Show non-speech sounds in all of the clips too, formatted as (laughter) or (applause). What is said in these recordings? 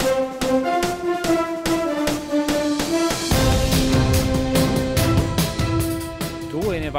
Thank you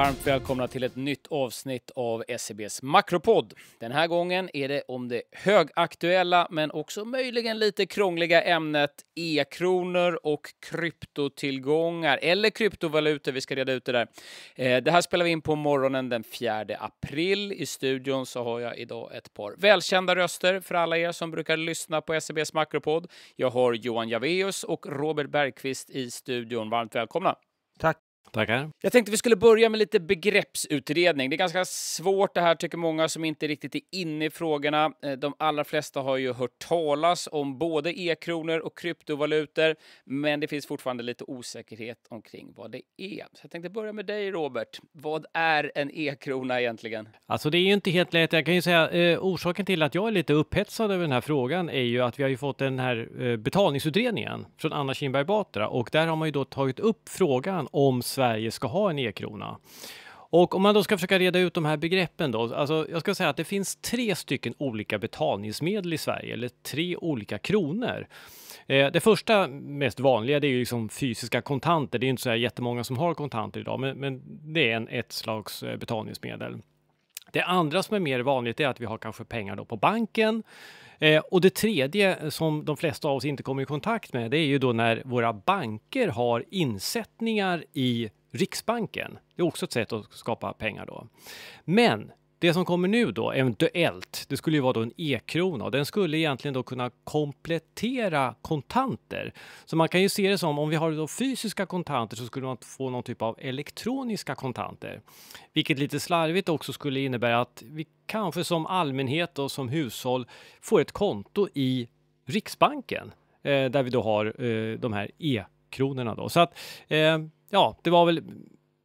varmt välkomna till ett nytt avsnitt av SEBs Makropodd. Den här gången är det om det högaktuella men också möjligen lite krångliga ämnet e-kronor och kryptotillgångar eller kryptovalutor. Vi ska reda ut det där. Eh, det här spelar vi in på morgonen den 4 april. I studion så har jag idag ett par välkända röster för alla er som brukar lyssna på SEBs Makropodd. Jag har Johan Javeus och Robert Bergqvist i studion. Varmt välkomna! Tack! Tackar. Jag tänkte vi skulle börja med lite begreppsutredning. Det är ganska svårt det här, tycker många som inte riktigt är inne i frågorna. Eh, de allra flesta har ju hört talas om både e-kronor och kryptovalutor, men det finns fortfarande lite osäkerhet omkring vad det är. Så jag tänkte börja med dig, Robert. Vad är en e-krona egentligen? Alltså, det är ju inte helt lätt. Jag kan ju säga eh, orsaken till att jag är lite upphetsad över den här frågan är ju att vi har ju fått den här eh, betalningsutredningen från Anna Kinberg Batra och där har man ju då tagit upp frågan om Sverige Sverige ska ha en e-krona. Och om man då ska försöka reda ut de här begreppen då, alltså jag ska säga att det finns tre stycken olika betalningsmedel i Sverige, eller tre olika kronor. Eh, det första mest vanliga det är ju liksom fysiska kontanter, det är inte så här jättemånga som har kontanter idag, men, men det är en, ett slags eh, betalningsmedel. Det andra som är mer vanligt är att vi har kanske pengar då på banken Eh, och det tredje som de flesta av oss inte kommer i kontakt med, det är ju då när våra banker har insättningar i Riksbanken. Det är också ett sätt att skapa pengar då. Men det som kommer nu då, eventuellt, det skulle ju vara då en e-krona och den skulle egentligen då kunna komplettera kontanter. Så man kan ju se det som om vi har då fysiska kontanter så skulle man få någon typ av elektroniska kontanter. Vilket lite slarvigt också skulle innebära att vi kanske som allmänhet och som hushåll får ett konto i Riksbanken eh, där vi då har eh, de här e-kronorna Så att eh, ja, det var väl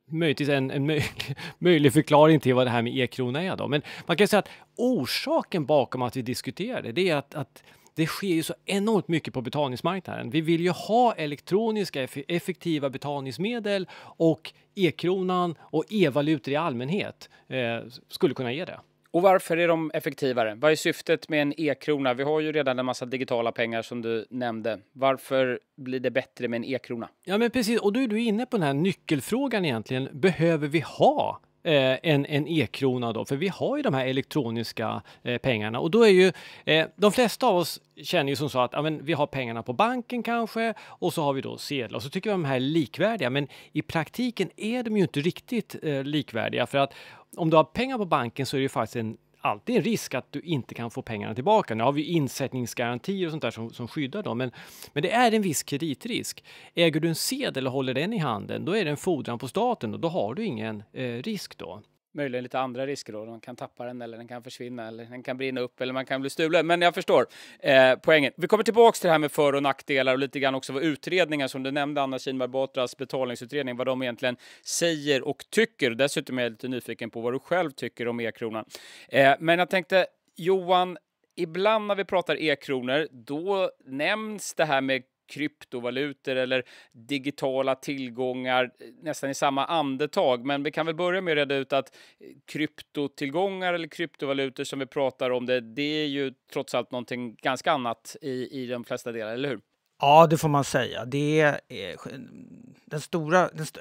möjligtvis en, en möj, (laughs) möjlig förklaring till vad det här med e-krona är då. Men man kan säga att orsaken bakom att vi diskuterar det, det är att, att det sker ju så enormt mycket på betalningsmarknaden. Vi vill ju ha elektroniska effektiva betalningsmedel och e-kronan och e-valutor i allmänhet eh, skulle kunna ge det. Och varför är de effektivare? Vad är syftet med en e-krona? Vi har ju redan en massa digitala pengar som du nämnde. Varför blir det bättre med en e-krona? Ja, men precis. Och då är du inne på den här nyckelfrågan egentligen. Behöver vi ha Eh, en, en e-krona då, för vi har ju de här elektroniska eh, pengarna och då är ju eh, de flesta av oss känner ju som så att ja, vi har pengarna på banken kanske och så har vi då sedlar och så tycker vi de här är likvärdiga. Men i praktiken är de ju inte riktigt likvärdiga för att om du har pengar på banken så är det ju faktiskt en alltid en risk att du inte kan få pengarna tillbaka. Nu har vi insättningsgarantier och sånt där som, som skyddar dem, men, men det är en viss kreditrisk. Äger du en sedel och håller den i handen, då är det en fordran på staten och då har du ingen eh, risk då möjligen lite andra risker då. De kan tappa den eller den kan försvinna eller den kan brinna upp eller man kan bli stulen. Men jag förstår eh, poängen. Vi kommer tillbaks till det här med för och nackdelar och lite grann också vad utredningar som du nämnde, Anna Kinberg Batras betalningsutredning, vad de egentligen säger och tycker. Dessutom är jag lite nyfiken på vad du själv tycker om e-kronan. Eh, men jag tänkte Johan, ibland när vi pratar e-kronor, då nämns det här med kryptovalutor eller digitala tillgångar eh, nästan i samma andetag. Men vi kan väl börja med att reda ut att eh, kryptotillgångar eller kryptovalutor som vi pratar om det, det är ju trots allt någonting ganska annat i, i de flesta delar, eller hur? Ja, det får man säga. Det, är, eh, mm, den stora, den st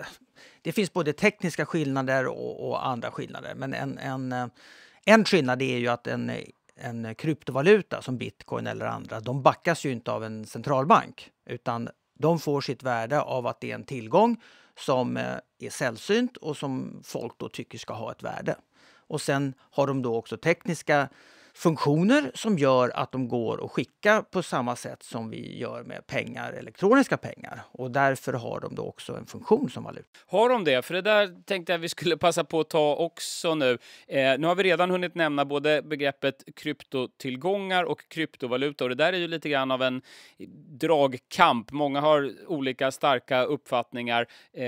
det finns både tekniska skillnader och, och andra skillnader. Men en, en, en skillnad är ju att en en kryptovaluta som bitcoin eller andra, de backas ju inte av en centralbank utan de får sitt värde av att det är en tillgång som eh, är sällsynt och som folk då tycker ska ha ett värde. Och sen har de då också tekniska funktioner som gör att de går att skicka på samma sätt som vi gör med pengar, elektroniska pengar. Och därför har de då också en funktion som valuta. Har de det? För det där tänkte jag vi skulle passa på att ta också nu. Eh, nu har vi redan hunnit nämna både begreppet kryptotillgångar och kryptovaluta och det där är ju lite grann av en dragkamp. Många har olika starka uppfattningar. Eh,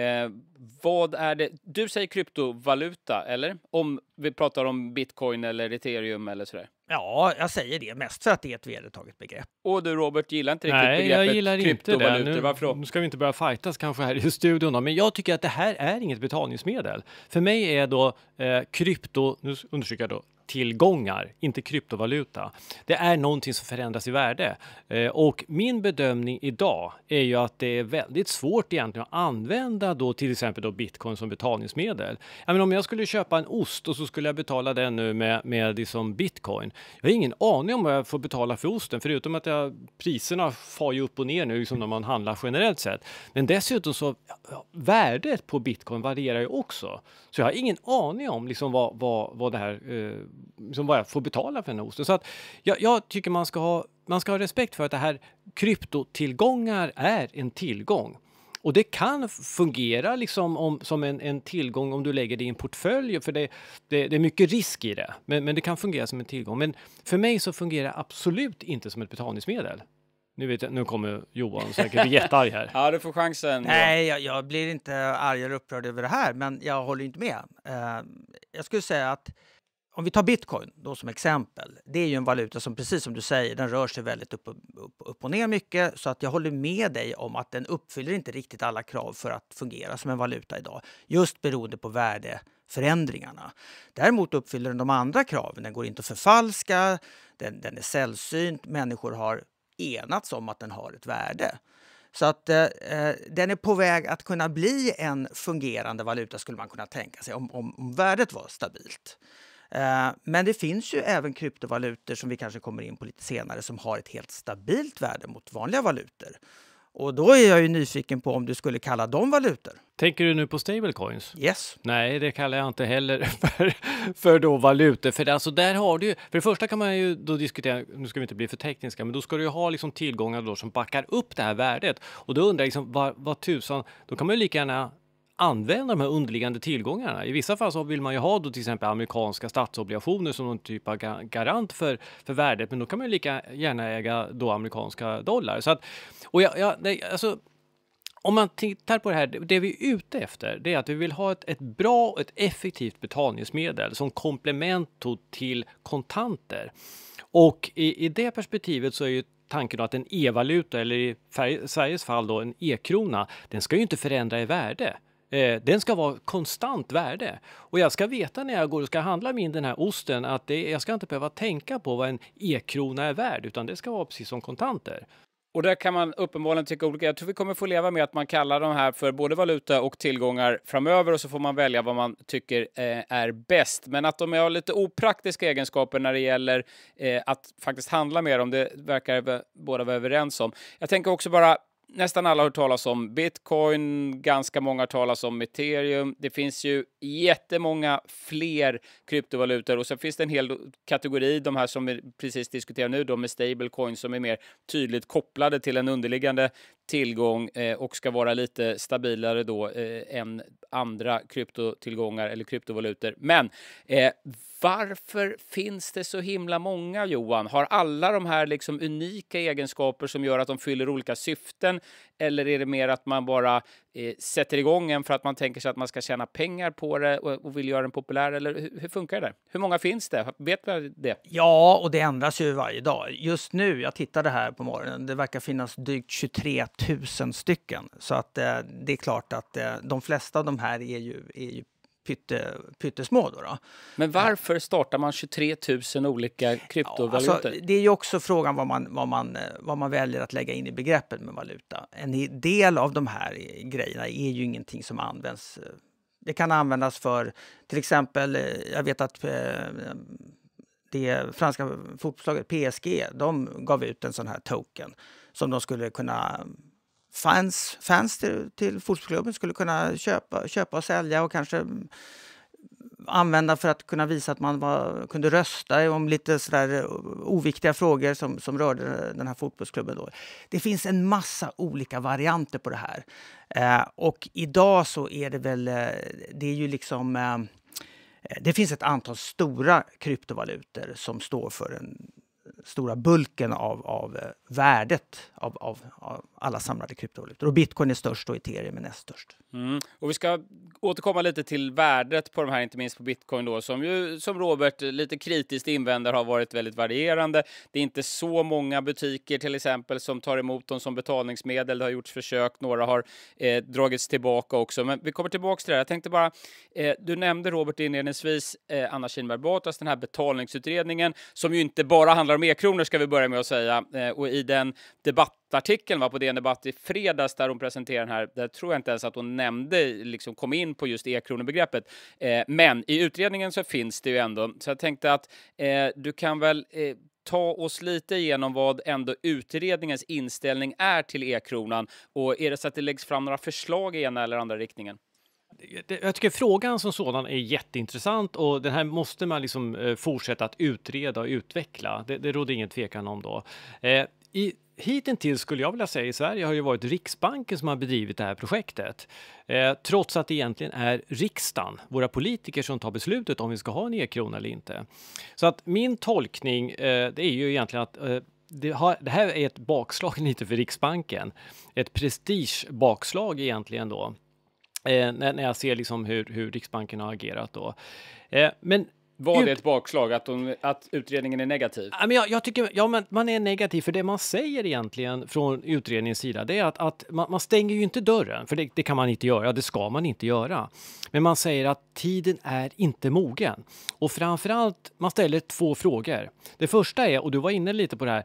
vad är det? Du säger kryptovaluta, eller? Om vi pratar om bitcoin eller ethereum eller sådär. Ja, jag säger det mest för att det är ett vedertaget begrepp. Och du Robert, gillar inte riktigt Nej, begreppet jag gillar inte det. Nu, Varför då? nu ska vi inte börja fightas kanske här i studion, men jag tycker att det här är inget betalningsmedel. För mig är då eh, krypto, nu understryker jag då, tillgångar, inte kryptovaluta. Det är någonting som förändras i värde eh, och min bedömning idag är ju att det är väldigt svårt egentligen att använda då till exempel då bitcoin som betalningsmedel. Jag menar, om jag skulle köpa en ost och så skulle jag betala den nu med, med liksom bitcoin. Jag har ingen aning om vad jag får betala för osten förutom att jag, priserna far ju upp och ner nu liksom när man handlar generellt sett. Men dessutom så värdet på bitcoin varierar ju också. Så jag har ingen aning om liksom vad, vad, vad det här eh, liksom bara jag får betala för den här osten. Så att jag, jag, tycker man ska, ha, man ska ha respekt för att det här kryptotillgångar är en tillgång. Och det kan fungera liksom om, som en, en, tillgång om du lägger det i en portfölj, för det, det, det är mycket risk i det. Men, men, det kan fungera som en tillgång. Men för mig så fungerar det absolut inte som ett betalningsmedel. Nu, vet jag, nu kommer Johan säkert bli jättearg här. (laughs) ja, du får chansen. Nej, jag, jag, blir inte arg eller upprörd över det här, men jag håller inte med. Uh, jag skulle säga att om vi tar bitcoin då som exempel. Det är ju en valuta som precis som du säger, den rör sig väldigt upp och, upp, upp och ner mycket. Så att jag håller med dig om att den uppfyller inte riktigt alla krav för att fungera som en valuta idag. Just beroende på värdeförändringarna. Däremot uppfyller den de andra kraven. Den går inte att förfalska, den, den är sällsynt, människor har enats om att den har ett värde. Så att eh, eh den är på väg att kunna bli en fungerande valuta skulle man kunna tänka sig om, om, om värdet var stabilt. Eh, men det finns ju även kryptovalutor som vi kanske kommer in på lite senare som har ett helt stabilt värde mot vanliga valutor. Och då är jag ju nyfiken på om du skulle kalla dem valutor. Tänker du nu på stablecoins? Yes. Nej, det kallar jag inte heller (laughs) för, för då valutor. För, det, alltså där har du, för det första kan man ju då diskutera, nu ska vi inte bli för tekniska, men då ska du ju ha liksom tillgångar då som backar upp det här värdet. Och då undrar jag, liksom, vad, vad tusan, då kan man ju lika gärna använda de här underliggande tillgångarna. I vissa fall så vill man ju ha då till exempel amerikanska statsobligationer som någon typ av garant för, för värdet, men då kan man ju lika gärna äga då amerikanska dollar. Så att, och jag, jag, nej, alltså, om man tittar på det här, det vi är ute efter det är att vi vill ha ett, ett bra och ett effektivt betalningsmedel som komplement till kontanter. Och i, i det perspektivet så är ju tanken att en e-valuta, eller i Sveriges fall då en e-krona, den ska ju inte förändra i värde. Eh, den ska vara konstant värde. Och jag ska veta när jag går och ska handla min den här osten att det, jag ska inte behöva tänka på vad en e-krona är värd, utan det ska vara precis som kontanter. Och där kan man uppenbarligen tycka olika. Jag tror vi kommer få leva med att man kallar de här för både valuta och tillgångar framöver och så får man välja vad man tycker eh, är bäst. Men att de har lite opraktiska egenskaper när det gäller eh, att faktiskt handla med dem, det verkar vi båda vara överens om. Jag tänker också bara nästan alla har hört talas om bitcoin, ganska många har talas om ethereum. Det finns ju jättemånga fler kryptovalutor och sen finns det en hel kategori, de här som vi precis diskuterar nu, de med stablecoin som är mer tydligt kopplade till en underliggande tillgång eh, och ska vara lite stabilare då eh, än andra kryptotillgångar eller kryptovalutor. Men eh, varför finns det så himla många, Johan? Har alla de här liksom unika egenskaper som gör att de fyller olika syften? Eller är det mer att man bara eh, sätter igång en för att man tänker sig att man ska tjäna pengar på det och, och vill göra den populär? Eller hur, hur, funkar det? Hur många finns det? Vet vi det? Ja, och det ändras ju varje dag. Just nu, jag tittade här på morgonen, det verkar finnas drygt 23 tusen stycken. Så att eh, det är klart att eh, de flesta av de här är ju, är ju pytte, pyttesmå. Då, då Men varför startar man 23 000 olika kryptovalutor? Ja, alltså, det är ju också frågan vad man, vad, man, eh, vad man väljer att lägga in i begreppet med valuta. En del av de här grejerna är ju ingenting som används. Det kan användas för till exempel, jag vet att det franska fotbollslaget PSG, de gav ut en sån här token som de skulle kunna fans, fans till, till fotbollsklubben skulle kunna köpa, köpa och sälja och kanske mm, använda för att kunna visa att man var, kunde rösta om lite sådär eh, oviktiga frågor som, som rörde den här fotbollsklubben. Då. Det finns en massa olika varianter på det här. Eh, och idag så är det väl... Eh, det är ju liksom... Eh, eh, det finns ett antal stora kryptovalutor som står för en stora bulken av, av eh, värdet av, av, av, alla samlade kryptovalutor. Och bitcoin är störst och ethereum är näst störst. Mm. Och vi ska återkomma lite till värdet på de här, inte minst på bitcoin då, som ju som Robert lite kritiskt invänder har varit väldigt varierande. Det är inte så många butiker till exempel som tar emot dem som betalningsmedel. Det har gjorts försök, några har eh, dragits tillbaka också. Men vi kommer tillbaka till det här. Jag tänkte bara, eh, du nämnde Robert inledningsvis eh, Anna Kinberg Batras, den här betalningsutredningen som ju inte bara handlar om 3-kronor ska vi börja med att säga. Eh, och i den debattartikeln va, på DN Debatt i fredags där hon presenterade den här, där tror jag inte ens att hon nämnde, liksom kom in på just e-kronor-begreppet. Eh, men i utredningen så finns det ju ändå, så jag tänkte att eh, du kan väl ta oss lite igenom vad ändå utredningens inställning är till e-kronan och är det så att det läggs fram några förslag i ena eller andra riktningen? jag tycker frågan som sådan är jätteintressant och den här måste man liksom eh, fortsätta att utreda och utveckla. Det, det råder ingen tvekan om då. Eh, i, hittills skulle jag vilja säga i Sverige har ju varit Riksbanken som har bedrivit det här projektet. Eh, trots att det egentligen är riksdagen, våra politiker, som tar beslutet om vi ska ha en e-krona eller inte. Så att min tolkning, eh, det är ju egentligen att eh, det, har, det, här är ett bakslag (laughs) lite för Riksbanken. Ett prestigebakslag egentligen då. Eh, när, när, jag ser liksom hur, hur Riksbanken har agerat då. Eh, men var det ett bakslag att, de, att utredningen är negativ? Ja, men jag, jag tycker ja, men man är negativ, för det man säger egentligen från utredningens sida det är att, att man, man, stänger ju inte dörren, för det, det, kan man inte göra, det ska man inte göra. Men man säger att tiden är inte mogen. Och framförallt, man ställer två frågor. Det första är, och du var inne lite på det här,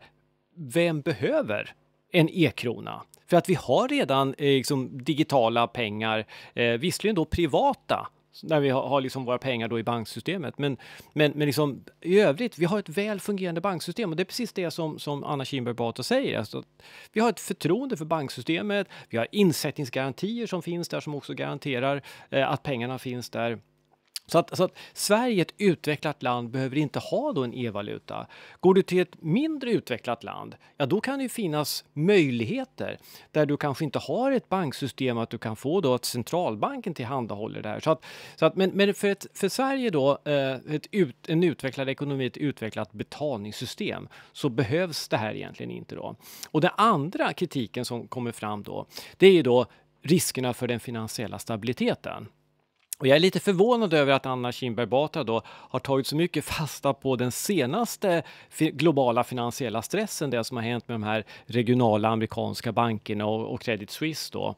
vem behöver en e-krona? För att vi har redan eh, liksom, digitala pengar, eh, visserligen då privata, när vi har, har liksom våra pengar då i banksystemet. Men, men, men liksom, i övrigt, vi har ett väl fungerande banksystem och det är precis det som, som Anna Kinberg Batra säger. Alltså, vi har ett förtroende för banksystemet. Vi har insättningsgarantier som finns där som också garanterar eh, att pengarna finns där. Så att, så att, Sverige, ett utvecklat land, behöver inte ha då en e-valuta. Går du till ett mindre utvecklat land, ja då kan det finnas möjligheter där du kanske inte har ett banksystem att du kan få då att centralbanken tillhandahåller det här. Så att, så att, men, men för, ett, för Sverige då, eh, ett ut, en utvecklad ekonomi, ett utvecklat betalningssystem, så behövs det här egentligen inte då. Och den andra kritiken som kommer fram då, det är ju då riskerna för den finansiella stabiliteten. Och jag är lite förvånad över att Anna Kinberg Batra då har tagit så mycket fasta på den senaste globala finansiella stressen, det som har hänt med de här regionala amerikanska bankerna och, och Credit Suisse. Då.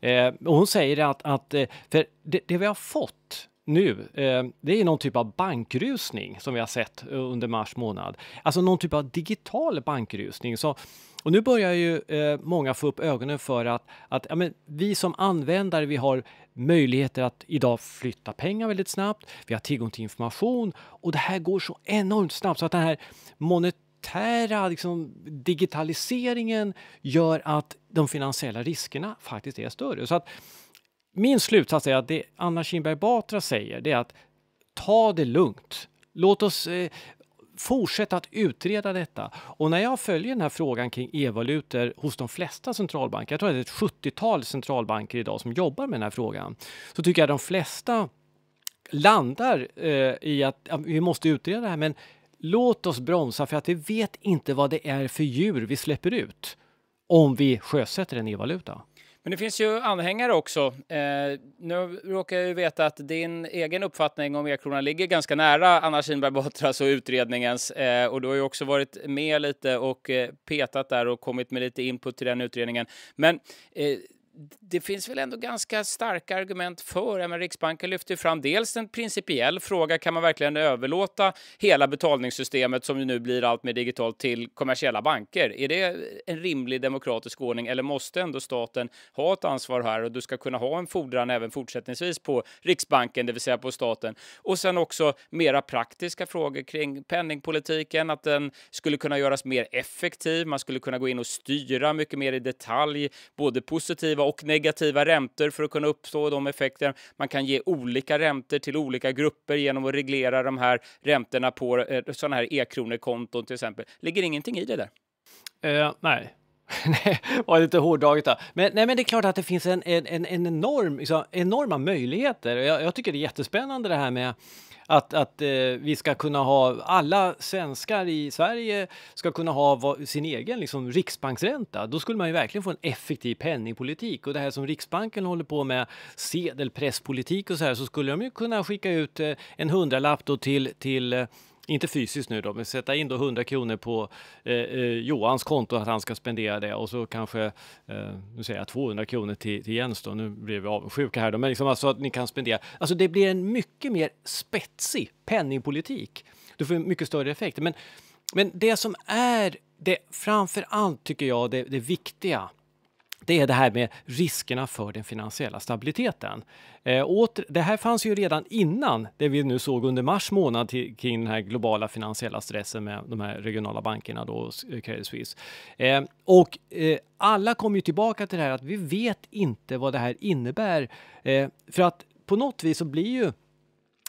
Eh, och hon säger att, att eh, för det, det vi har fått nu, eh, det är någon typ av bankrusning som vi har sett eh, under mars månad. Alltså någon typ av digital bankrusning. Så, och nu börjar ju många få upp ögonen för att, att ja, vi som användare, vi har möjligheter att idag flytta pengar väldigt snabbt. Vi har tillgång till information och det här går så enormt snabbt så att den här monetära liksom, digitaliseringen gör att de finansiella riskerna faktiskt är större. Så att min slutsats är att det Anna Kinberg Batra säger det är att ta det lugnt. Låt oss eh, fortsätta att utreda detta. Och när jag följer den här frågan kring e-valutor hos de flesta centralbanker, jag tror att det är ett 70-tal centralbanker idag som jobbar med den här frågan, så tycker jag de flesta landar eh, i att vi måste utreda det här. Men låt oss bromsa för att vi vet inte vad det är för djur vi släpper ut om vi sjösätter en e-valuta. Men det finns ju anhängare också. Eh, nu råkar jag ju veta att din egen uppfattning om e-kronan ligger ganska nära Anna Kinberg Batras och utredningens. Eh, och du har ju också varit med lite och eh, petat där och kommit med lite input till den utredningen. Men eh, det finns väl ändå ganska starka argument för. men Riksbanken lyfter fram dels en principiell fråga. Kan man verkligen överlåta hela betalningssystemet som nu blir allt mer digitalt till kommersiella banker? Är det en rimlig demokratisk ordning eller måste ändå staten ha ett ansvar här och du ska kunna ha en fordran även fortsättningsvis på Riksbanken, det vill säga på staten? Och sen också mera praktiska frågor kring penningpolitiken, att den skulle kunna göras mer effektiv. Man skulle kunna gå in och styra mycket mer i detalj, både positiva och negativa räntor för att kunna uppstå de effekterna. Man kan ge olika räntor till olika grupper genom att reglera de här räntorna på eh, sådana här e-kronekonton till exempel. Ligger ingenting i det där? Uh, nej, (laughs) nej, var lite hårdraget där. Men, nej, men det är klart att det finns en, en, en enorm, liksom, enorma möjligheter. Jag, jag tycker det är jättespännande det här med att, att eh, vi ska kunna ha, alla svenskar i Sverige ska kunna ha va, sin egen liksom, riksbanksränta. Då skulle man ju verkligen få en effektiv penningpolitik. Och det här som Riksbanken håller på med, sedelpresspolitik och så här, så skulle de ju kunna skicka ut eh, en hundralapp till, till eh, inte fysiskt nu då, men sätta in då 100 kronor på eh, eh, Johans konto att han ska spendera det och så kanske, eh, nu säger jag 200 kronor till, till Jens då, nu blir vi avundsjuka här då, men liksom alltså att ni kan spendera. Alltså det blir en mycket mer spetsig penningpolitik. Du får mycket större effekt. Men, men det som är det framför allt tycker jag det, det viktiga det är det här med riskerna för den finansiella stabiliteten. Eh, åter, det här fanns ju redan innan det vi nu såg under mars månad till, kring den här globala finansiella stressen med de här regionala bankerna då, eh, Credit Suisse. Eh, och eh, alla kommer ju tillbaka till det här att vi vet inte vad det här innebär. Eh, för att på något vis så blir ju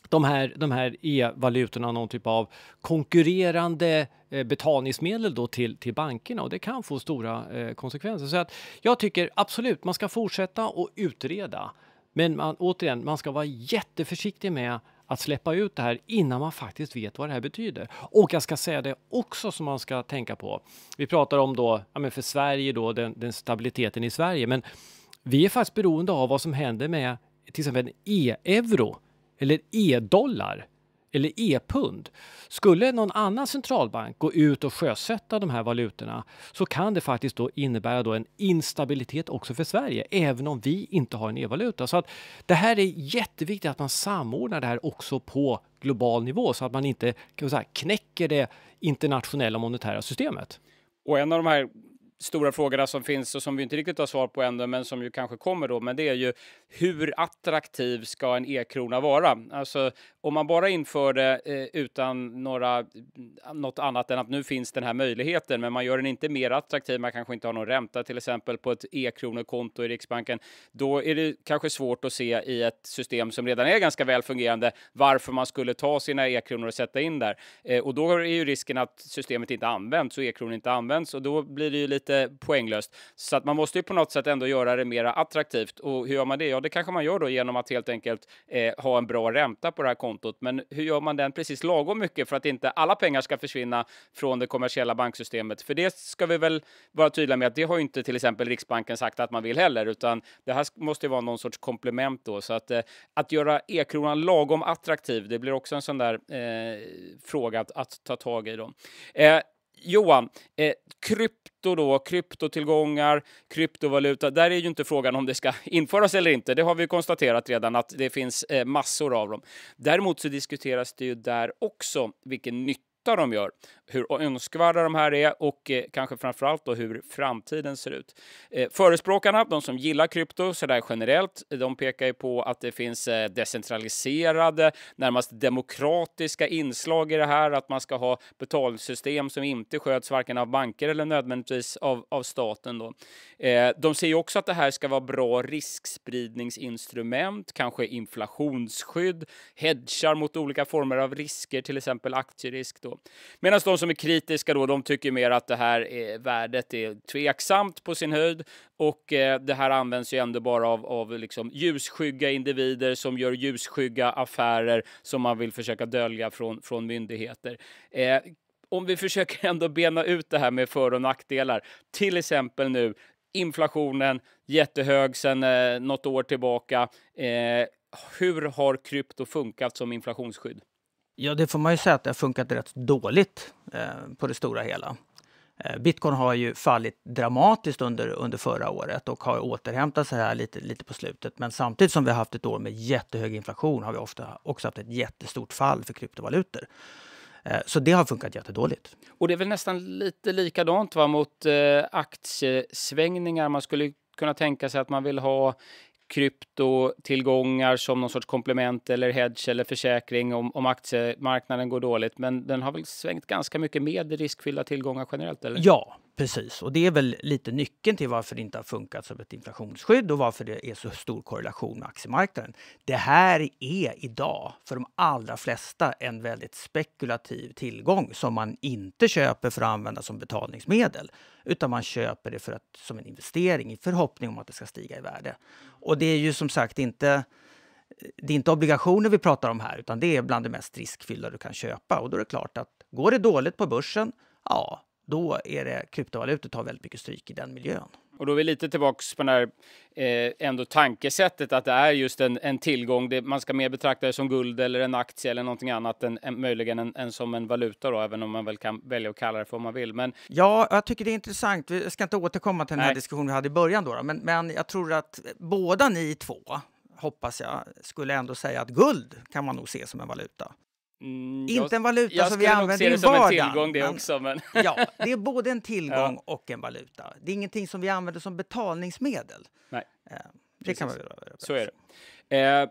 de här, de här e-valutorna någon typ av konkurrerande eh, betalningsmedel då till, till bankerna och det kan få stora eh, konsekvenser. Så att jag tycker absolut man ska fortsätta och utreda. Men man, återigen, man ska vara jätteförsiktig med att släppa ut det här innan man faktiskt vet vad det här betyder. Och jag ska säga det också som man ska tänka på. Vi pratar om då, ja men för Sverige då, den, den stabiliteten i Sverige, men vi är faktiskt beroende av vad som händer med till exempel en e-euro eller e-dollar eller e-pund. Skulle någon annan centralbank gå ut och sjösätta de här valutorna så kan det faktiskt då innebära då en instabilitet också för Sverige, även om vi inte har en e-valuta. Så att det här är jätteviktigt att man samordnar det här också på global nivå så att man inte kan säga, knäcker det internationella monetära systemet. Och en av de här stora frågorna som finns och som vi inte riktigt har svar på ännu, men som ju kanske kommer då. Men det är ju hur attraktiv ska en e-krona vara? Alltså om man bara inför det eh, utan några, eh, något annat än att nu finns den här möjligheten, men man gör den inte mer attraktiv, man kanske inte har någon ränta till exempel på ett e-kronokonto i Riksbanken, då är det kanske svårt att se i ett system som redan är ganska väl fungerande varför man skulle ta sina e-kronor och sätta in där. Eh, och då är ju risken att systemet inte används och e-kronor inte används och då blir det ju lite poänglöst. Så att man måste ju på något sätt ändå göra det mer attraktivt. Och hur gör man det? Ja, det kanske man gör då genom att helt enkelt eh, ha en bra ränta på det här kontot kontot. Men hur gör man den precis lagom mycket för att inte alla pengar ska försvinna från det kommersiella banksystemet? För det ska vi väl vara tydliga med att det har inte till exempel Riksbanken sagt att man vill heller, utan det här måste vara någon sorts komplement då. Så att, eh, att göra e-kronan lagom attraktiv, det blir också en sån där eh, fråga att, att, ta tag i. Då. Eh, Johan, eh, krypto då, kryptotillgångar, kryptovaluta, där är ju inte frågan om det ska (laughs) införas eller inte. Det har vi konstaterat redan att det finns eh, massor av dem. Däremot så diskuteras det ju där också vilken nytta de gör hur önskvärda de här är och eh, kanske framförallt då hur framtiden ser ut. Eh, förespråkarna, de som gillar krypto så där generellt, de pekar ju på att det finns eh, decentraliserade, närmast demokratiska inslag i det här, att man ska ha betalsystem som inte sköts varken av banker eller nödvändigtvis av, av staten. Då. de ser ju också att det här ska vara bra riskspridningsinstrument, kanske inflationsskydd, hedgar mot olika former av risker, till exempel aktierisk. Då. Medan de som är kritiska då, de tycker mer att det här är, värdet är tveksamt på sin höjd och eh, det här används ju ändå bara av, av liksom ljusskygga individer som gör ljusskygga affärer som man vill försöka dölja från, från myndigheter. Eh, om vi försöker ändå bena ut det här med för och nackdelar, till exempel nu inflationen jättehög sedan eh, något år tillbaka. Eh, hur har krypto funkat som inflationsskydd? Ja, det får man ju säga att det har funkat rätt dåligt eh, på det stora hela. Eh, Bitcoin har ju fallit dramatiskt under, under förra året och har återhämtat sig här lite, lite på slutet. Men samtidigt som vi har haft ett år med jättehög inflation har vi ofta också haft ett jättestort fall för kryptovalutor. Eh, så det har funkat jättedåligt. Och det är väl nästan lite likadant va, mot eh, aktiesvängningar. Man skulle kunna tänka sig att man vill ha kryptotillgångar som någon sorts komplement eller hedge eller försäkring om, om aktiemarknaden går dåligt. Men den har väl svängt ganska mycket med riskfyllda tillgångar generellt? Eller? Ja, Precis, och det är väl lite nyckeln till varför det inte har funkat som ett inflationsskydd och varför det är så stor korrelation med aktiemarknaden. Det här är idag för de allra flesta en väldigt spekulativ tillgång som man inte köper för att använda som betalningsmedel utan man köper det för att, som en investering i förhoppning om att det ska stiga i värde. Och det är ju som sagt inte det är inte obligationer vi pratar om här, utan det är bland det mest riskfyllda du kan köpa. Och då är det klart att går det dåligt på börsen, ja, då är det kryptovalutor tar väldigt mycket stryk i den miljön. Och då är vi lite tillbaks på det här eh, ändå tankesättet att det är just en, en tillgång. Det, man ska mer betrakta det som guld eller en aktie eller någonting annat än, än möjligen en, en, som en valuta då, även om man väl kan välja att kalla det för vad man vill. Men... Ja, jag tycker det är intressant. Jag ska inte återkomma till den här diskussionen vi hade i början då, då, men, men jag tror att båda ni två hoppas jag, skulle ändå säga att guld kan man nog se som en valuta. Mm, inte jag, en valuta som vi använder i vardagen. (laughs) det är både en tillgång ja. och en valuta. Det är ingenting som vi använder som betalningsmedel. Nej. Eh, det Precis. kan man Så är det. Eh,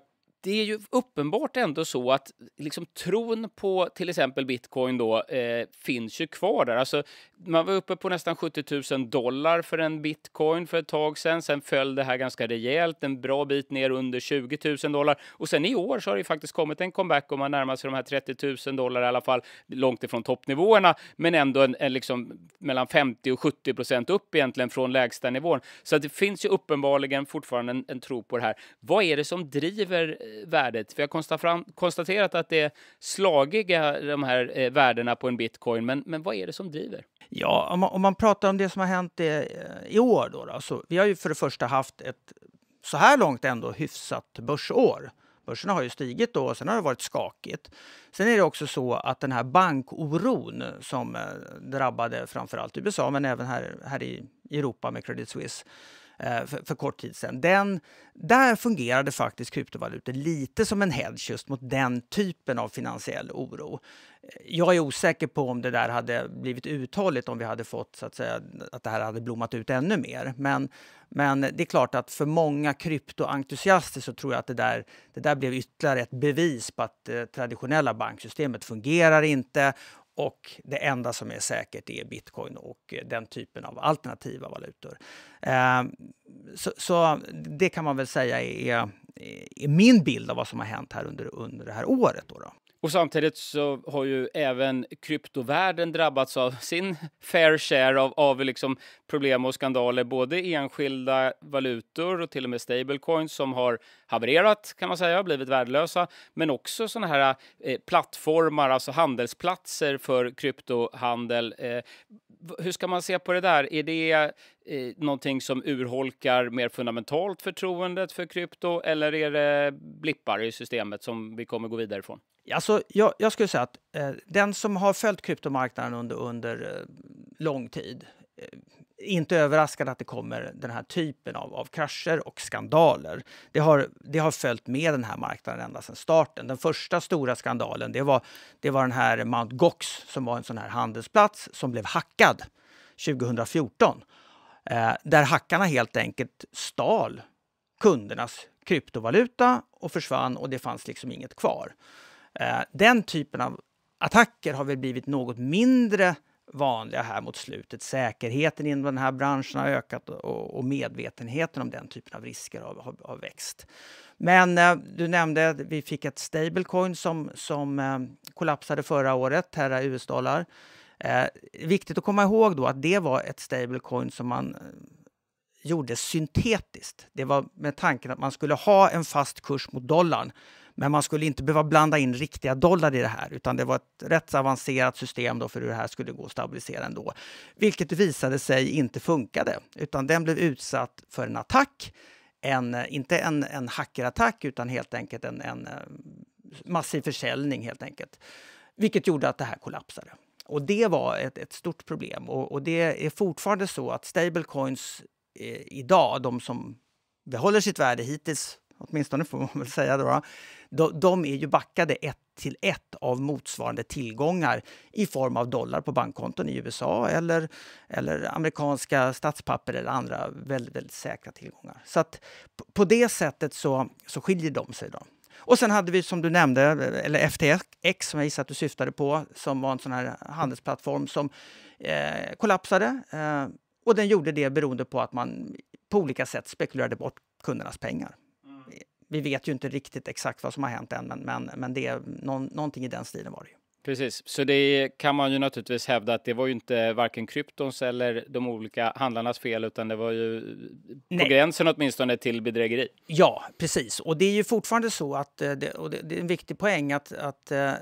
det är ju uppenbart ändå så att liksom, tron på till exempel bitcoin då, eh, finns ju kvar där. Alltså, man var uppe på nästan 70 000 dollar för en bitcoin för ett tag sedan. Sen föll det här ganska rejält, en bra bit ner under 20 000 dollar. Och sen i år så har det faktiskt kommit en comeback och man närmar sig de här 30 000 dollar i alla fall, långt ifrån toppnivåerna, men ändå en, en liksom mellan 50 och 70 procent upp egentligen från lägsta nivån. Så det finns ju uppenbarligen fortfarande en, en tro på det här. Vad är det som driver eh, värdet. Vi har konstaterat att det är slagiga de här eh, värdena på en bitcoin, men, men vad är det som driver? Ja, om man, om man pratar om det som har hänt i, eh, i år då, då, så vi har ju för det första haft ett så här långt ändå hyfsat börsår. Börserna har ju stigit då och sen har det varit skakigt. Sen är det också så att den här bankoron som eh, drabbade framförallt USA men även här, här i Europa med Credit Suisse Eh, för, för, kort tid sedan. Den, där fungerade faktiskt kryptovalutor lite som en hedge just mot den typen av finansiell oro. Jag är osäker på om det där hade blivit uthålligt om vi hade fått så att, säga, att det här hade blommat ut ännu mer. Men, men det är klart att för många kryptoentusiaster så tror jag att det där, det där blev ytterligare ett bevis på att det eh, traditionella banksystemet fungerar inte och det enda som är säkert är bitcoin och den typen av alternativa valutor. Ehm, så, så det kan man väl säga är, är min bild av vad som har hänt här under, under det här året. Då, då. Och samtidigt så har ju även kryptovärlden drabbats av (laughs) sin fair share av, av liksom problem och skandaler. Både enskilda valutor och till och med stablecoins som har havererat, kan man säga, blivit värdelösa. Men också sådana här eh, plattformar, alltså handelsplatser för kryptohandel. Eh, hur ska man se på det där? Är det eh, någonting som urholkar mer fundamentalt förtroendet för krypto eller är det blippar i systemet som vi kommer gå vidare ifrån? Alltså, jag, jag skulle säga att eh, den som har följt kryptomarknaden under, under eh, lång tid eh, inte överraskad att det kommer den här typen av, av krascher och skandaler. Det har, det har följt med den här marknaden ända sedan starten. Den första stora skandalen det var, det var den här Mount Gox som var en sån här handelsplats som blev hackad 2014. Eh, där hackarna helt enkelt stal kundernas kryptovaluta och försvann och det fanns liksom inget kvar. Eh, den typen av attacker har väl blivit något mindre vanliga här mot slutet. Säkerheten inom den här branschen har ökat och, och medvetenheten om den typen av risker har, har, har växt. Men eh, du nämnde att vi fick ett stablecoin som, som eh, kollapsade förra året, Terra US-dollar. Eh, viktigt att komma ihåg då att det var ett stablecoin som man eh, gjorde syntetiskt. Det var med tanken att man skulle ha en fast kurs mot dollarn men man skulle inte behöva blanda in riktiga dollar i det här, utan det var ett rätt avancerat system då för hur det här skulle gå att stabilisera ändå. Vilket visade sig inte funkade, utan den blev utsatt för en attack. En, inte en, en hackerattack, utan helt enkelt en, en eh, massiv försäljning, helt enkelt. Vilket gjorde att det här kollapsade. Och det var ett, ett stort problem. Och, och, det är fortfarande så att stablecoins eh, idag, de som behåller sitt värde hittills, åtminstone får man väl säga då, de, de är ju backade ett till ett av motsvarande tillgångar i form av dollar på bankkonton i USA eller, eller amerikanska statspapper eller andra väldigt, väldigt säkra tillgångar. Så att på det sättet så, så skiljer de sig. Då. Och sen hade vi som du nämnde, eller FTX som jag gissar att du syftade på, som var en sån här handelsplattform som eh, kollapsade. Eh, och den gjorde det beroende på att man på olika sätt spekulerade bort kundernas pengar vi vet ju inte riktigt exakt vad som har hänt än, men, men, men det någon, någonting i den stilen var det ju. Precis, så det kan man ju naturligtvis hävda att det var ju inte varken kryptons eller de olika handlarnas fel, utan det var ju Nej. på gränsen åtminstone till bedrägeri. Ja, precis. Och det är ju fortfarande så att, eh, det, och det, är en viktig poäng, att, att eh,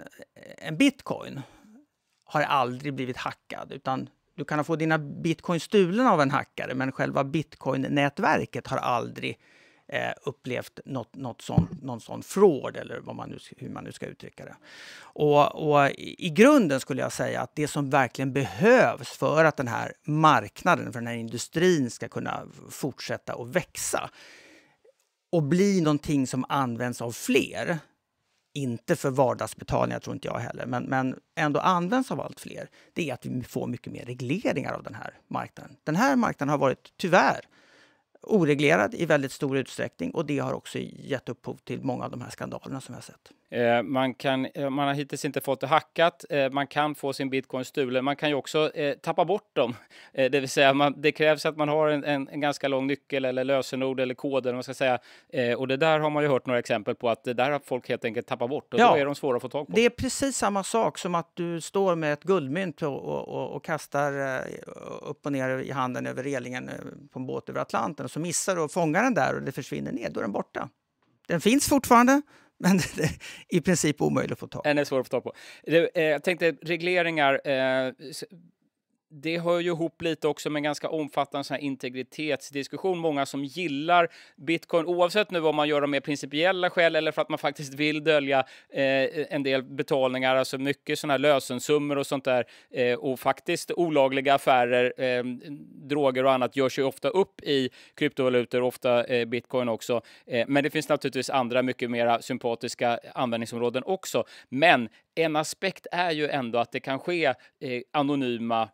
en bitcoin har aldrig blivit hackad, utan du kan ha fått dina bitcoin stulna av en hackare, men själva bitcoin-nätverket har aldrig eh, upplevt något, något sånt, någon sån fraud, eller vad man nu, hur man nu ska uttrycka det. Och, och i, grunden skulle jag säga att det som verkligen behövs för att den här marknaden, för den här industrin ska kunna fortsätta att växa och bli någonting som används av fler, inte för vardagsbetalningar tror inte jag heller, men, men ändå används av allt fler, det är att vi får mycket mer regleringar av den här marknaden. Den här marknaden har varit, tyvärr, oreglerad i väldigt stor utsträckning och det har också gett upphov till många av de här skandalerna som vi har sett. Eh, man, kan, eh, man har hittills inte fått det hackat, eh, man kan få sin bitcoin stulen, man kan ju också tappa bort dem. (laughs) Det vill säga, man, det krävs att man har en, en, en, ganska lång nyckel eller lösenord eller kod eller vad man ska säga. Och det där har man ju hört några exempel på att det där har folk helt enkelt tappat bort och ja, då är de svåra att få tag på. Det är precis samma sak som att du står med ett guldmynt och, och, och kastar upp och ner i handen över relingen på en båt över Atlanten och så missar du och fångar den där och det försvinner ner, då är den borta. Den finns fortfarande, men (laughs) det är i princip omöjligt att få tag på. Den är svår att få tag på. Eh, jag tänkte regleringar. Eh, det hör ju ihop lite också med en ganska omfattande sån integritetsdiskussion. Många som gillar bitcoin, oavsett nu om man gör det med principiella skäl eller för att man faktiskt vill dölja eh, en del betalningar, alltså mycket sådana här lösensummor och sånt där. Eh, och faktiskt olagliga affärer, eh, droger och annat görs ju ofta upp i kryptovalutor, ofta eh, bitcoin också. Eh, men det finns naturligtvis andra mycket mer sympatiska användningsområden också. Men en aspekt är ju ändå att det kan ske eh, anonyma eh,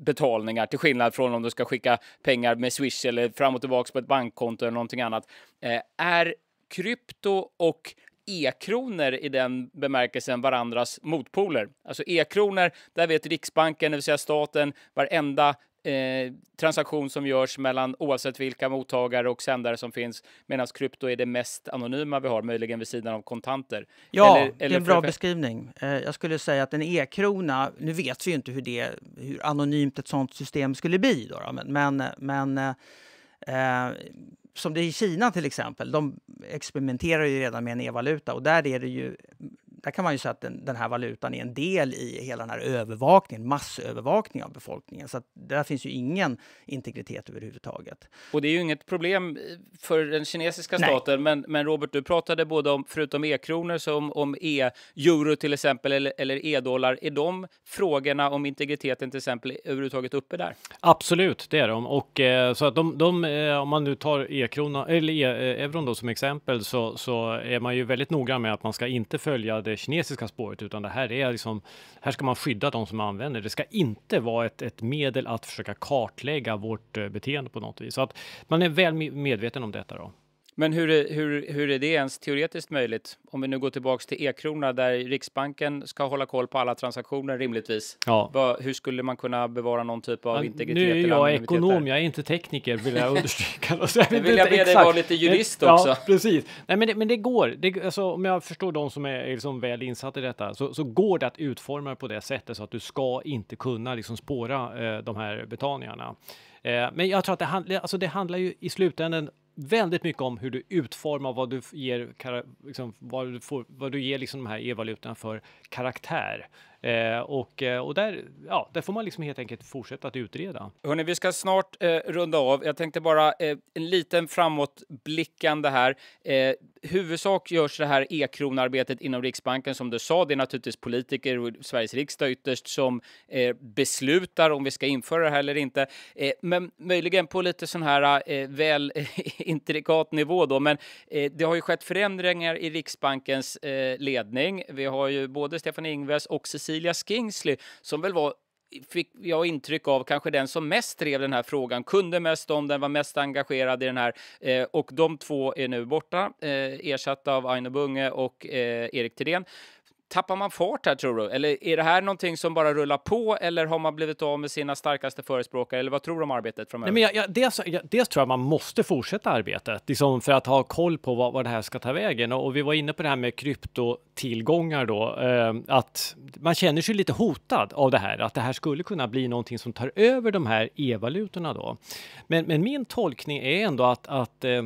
betalningar till skillnad från om du ska skicka pengar med Swish eller fram och tillbaka på ett bankkonto eller någonting annat. Eh, är krypto och e-kronor i den bemärkelsen varandras motpoler. Alltså e-kronor, där vet Riksbanken, det vill säga staten, varenda Eh, transaktion som görs mellan oavsett vilka mottagare och sändare som finns medan krypto är det mest anonyma vi har, möjligen vid sidan av kontanter. Ja, eller, eller det är en bra för... beskrivning. Eh, jag skulle säga att en e-krona, nu vet vi ju inte hur, det, hur anonymt ett sådant system skulle bli, då, då men, men, men eh, eh, som det är i Kina till exempel, de experimenterar ju redan med en e-valuta och där är det ju där kan man ju säga att den, den, här valutan är en del i hela den här övervakningen, massövervakningen av befolkningen. Så där finns ju ingen integritet överhuvudtaget. Och det är ju inget problem för den kinesiska staten. Men, men, Robert, du pratade både om, förutom e-kronor, som om e-euro till exempel, eller, eller e-dollar. Är de frågorna om integriteten till exempel överhuvudtaget uppe där? Absolut, det är de. Och eh, så att de, de eh, om man nu tar e-krona, eller e euron då som exempel, så, så är man ju väldigt noga med att man ska inte följa det det kinesiska spåret, utan det här är liksom, här ska man skydda de som använder det. ska inte vara ett, ett medel att försöka kartlägga vårt eh, beteende på något vis. Så att man är väl medveten om detta då. Men hur är, hur, hur är det ens teoretiskt möjligt? Om vi nu går tillbaks till e-krona där Riksbanken ska hålla koll på alla transaktioner rimligtvis. Ja. Va, hur skulle man kunna bevara någon typ av ja, integritet? Nu är jag ekonom, jag är inte tekniker vill jag (laughs) understryka. Alltså, jag vill jag be exakt. dig vara lite jurist också. Ja, precis. Nej, men, det, men det går. Det, alltså, om jag förstår de som är liksom väl insatta i detta så, så går det att utforma på det sättet så att du ska inte kunna liksom, spåra eh, de här betalningarna. Eh, men jag tror att det, handl alltså, det handlar ju i slutändan väldigt mycket om hur du utformar vad du ger, liksom, vad du får, vad du ger liksom de här e-valutorna för karaktär. Eh, och, eh, och där, ja, där får man liksom helt enkelt fortsätta att utreda. Hörrni, vi ska snart eh, runda av. Jag tänkte bara eh, en liten framåtblickande här. Eh, huvudsak görs det här e-kronarbetet inom Riksbanken som du sa. Det är naturligtvis politiker och Sveriges riksdag ytterst som eh, beslutar om vi ska införa det här eller inte. Eh, men möjligen på lite sån här väl (laughs) intrikat nivå då. Men det har ju skett förändringar i Riksbankens ledning. Vi har ju både Stefan Ingves och Cecilia Cecilia Skingsley som väl var fick jag intryck av kanske den som mest drev den här frågan, kunde mest om den, var mest engagerad i den här. Eh, och de två är nu borta, eh, ersatta av Aino Bunge och eh, Erik Thedéen. Tappar man fart här tror du? Eller är det här någonting som bara rullar på eller har man blivit av med sina starkaste förespråkare? Eller vad tror du om arbetet framöver? Nej, men jag, jag, dels, jag, dels tror jag man måste fortsätta arbetet liksom för att ha koll på vad, vad det här ska ta vägen. Och, och, vi var inne på det här med kryptotillgångar då, eh, att man känner sig lite hotad av det här, att det här skulle kunna bli någonting som tar över de här e-valutorna då. Men, men min tolkning är ändå att, att eh,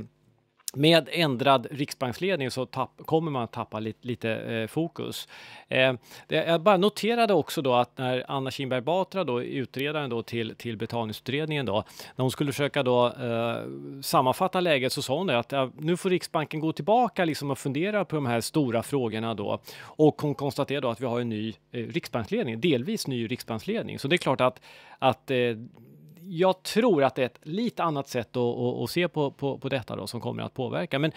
med ändrad riksbanksledning så kommer man att tappa lite, lite eh, fokus. Eh, det, jag bara noterade också då att när Anna Kinberg Batra, då, utredaren då till, till betalningsutredningen, då, när hon skulle försöka då, eh, sammanfatta läget så sa hon att ja, nu får Riksbanken gå tillbaka liksom, och fundera på de här stora frågorna. Då. Och hon konstaterade då att vi har en ny eh, riksbanksledning, delvis ny riksbanksledning. Så det är klart att, att eh, jag tror att det är ett lite annat sätt att, att, att se på, på, på, detta då, som kommer att påverka. Men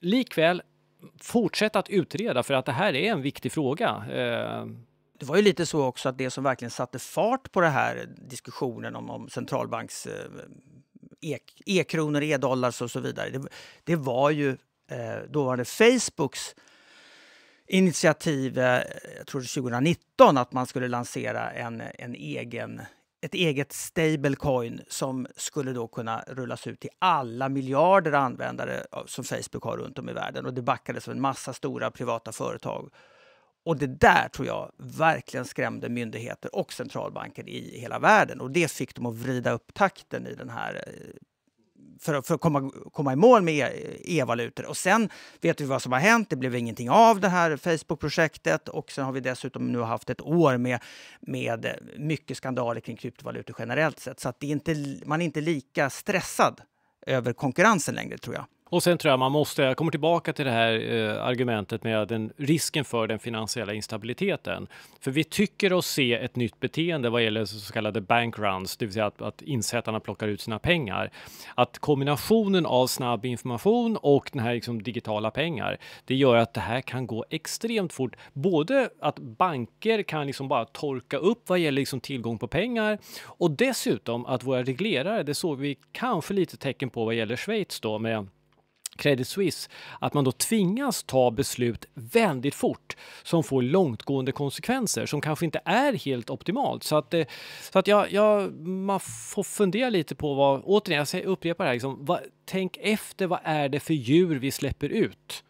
likväl, fortsätt att utreda för att det här är en viktig fråga. Eh, det var ju lite så också att det som verkligen satte fart på den här diskussionen om, om centralbanks eh, e-kronor, e-dollars och så vidare. Det, det var ju eh, dåvarande Facebooks initiativ, eh, jag tror det 2019, att man skulle lansera en, en egen ett eget stablecoin som skulle då kunna rullas ut till alla miljarder användare som Facebook har runt om i världen. Och det backades av en massa stora privata företag. Och det där tror jag verkligen skrämde myndigheter och centralbanker i hela världen. Och det fick dem att vrida upp takten i den här eh, för, för att komma, komma i mål med e, e-valutor. och sen vet vi vad som har hänt. Det blev ingenting av det här Facebook-projektet och sen har vi dessutom nu haft ett år med, med mycket skandaler kring kryptovalutor generellt sett. Så att det är inte, man är inte lika stressad över konkurrensen längre, tror jag. Och sen tror jag man måste, jag kommer tillbaka till det här eh, argumentet med den, risken för den finansiella instabiliteten. För vi tycker oss se ett nytt beteende vad gäller så kallade bankruns, det vill säga att, att insättarna plockar ut sina pengar. Att kombinationen av snabb information och den här liksom digitala pengar, det gör att det här kan gå extremt fort. Både att banker kan liksom bara torka upp vad gäller liksom tillgång på pengar och dessutom att våra reglerare, det såg vi kanske lite tecken på vad gäller Schweiz då med Credit Suisse att man då tvingas ta beslut väldigt fort som får långtgående konsekvenser som kanske inte är helt optimalt. Så att, eh, så att jag, jag man får fundera lite på vad, återigen, jag upprepar det här, liksom, vad, tänk efter vad är det för djur vi släpper ut?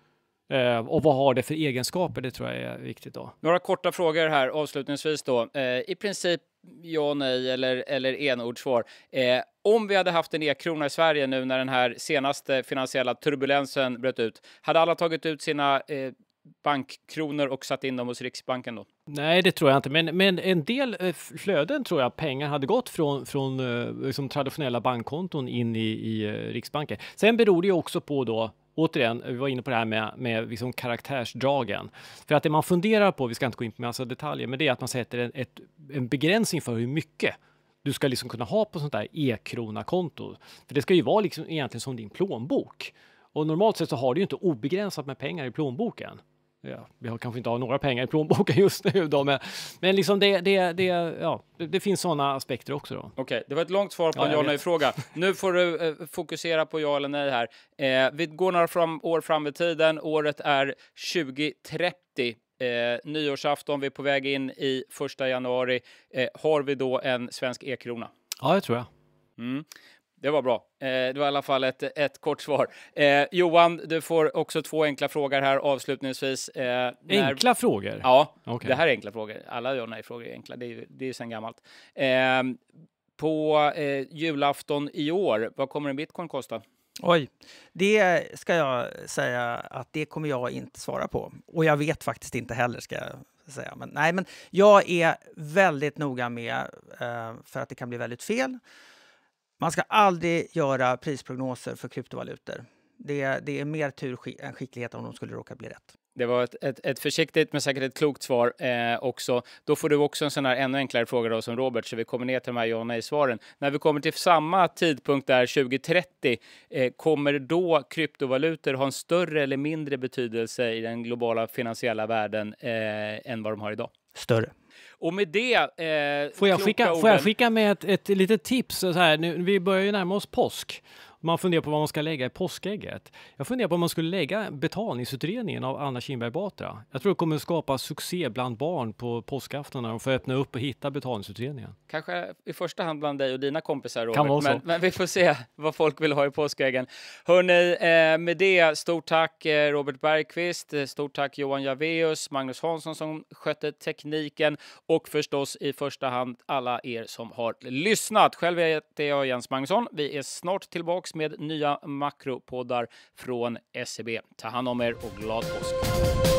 Eh, och vad har det för egenskaper? Det tror jag är viktigt då. Några korta frågor här avslutningsvis då. Eh, I princip ja, nej eller, eller enordsvar. Eh, om vi hade haft en e-krona i Sverige nu när den här senaste finansiella turbulensen bröt ut, hade alla tagit ut sina eh, bankkronor och satt in dem hos Riksbanken då? Nej, det tror jag inte, men, men en del eh, flöden tror jag pengar hade gått från, från liksom traditionella bankkonton in i, i Riksbanken. Sen beror det ju också på då återigen, vi var inne på det här med, med liksom karaktärsdragen. För att det man funderar på, vi ska inte gå in på massa detaljer, men det är att man sätter en, ett, en begränsning för hur mycket du ska liksom kunna ha på sånt där e-krona-konto. För det ska ju vara liksom egentligen som din plånbok. Och normalt sett så har du ju inte obegränsat med pengar i plånboken ja, vi har kanske inte har några pengar i plånboken just nu då, men, men liksom det, det, det, ja, det, det finns sådana aspekter också. Okej, okay, det var ett långt svar på ja, en ja nej-fråga. Nu får du eh, fokusera på ja eller nej här. Eh, vi går några fram, år fram i tiden. Året är 2030. Eh, nyårsafton, vi är på väg in i första januari. Eh, har vi då en svensk e-krona? Ja, det tror jag. Mm. Det var bra. Eh, det var i alla fall ett, ett kort svar. Eh, Johan, du får också två enkla frågor här avslutningsvis. Eh, enkla när... frågor? Ja, okay. det här är enkla frågor. Alla ja nej-frågor är enkla. Det är ju det är sen gammalt. Ehm, på julafton i år, vad kommer en bitcoin kosta? Oj, det ska jag säga att det kommer jag inte svara på. Och jag vet faktiskt inte heller, ska jag säga. Men, nej, men jag är väldigt noga med, för att det kan bli väldigt fel. Man ska aldrig göra prisprognoser för kryptovalutor. Det, det är mer tur än skicklighet om de skulle råka bli rätt. Det var ett, ett, ett, försiktigt men säkert ett klokt svar eh, också. Då får du också en sån här ännu enklare fråga då, som Robert, så vi kommer ner till de här ja och nej-svaren. När vi kommer till samma tidpunkt där 2030, eh, kommer då kryptovalutor ha en större eller mindre betydelse i den globala finansiella världen eh, än vad de har idag? Större. Och med det... Eh, får, jag skicka, orden... får jag skicka med ett, ett litet tips? Så här, nu, vi börjar ju närma oss påsk. Man funderar på vad man ska lägga i påskägget. Jag funderar på om man skulle lägga betalningsutredningen av Anna Kinberg Batra. Jag tror det kommer skapa succé bland barn på påskafton när de får öppna upp och hitta betalningsutredningen. Kanske i första hand bland dig och dina kompisar, Robert. Kan vara så. Men, men vi får se vad folk vill ha i påskäggen. Hörni, eh, med det, stort tack eh, Robert Bergqvist, eh, stort tack Johan Javeus, Magnus Hansson som skötte tekniken och förstås i första hand alla er som har lyssnat. Själv heter jag Jens Magnusson. Vi är snart tillbaks med nya makropoddar från SEB. Ta hand om er och glad påsk!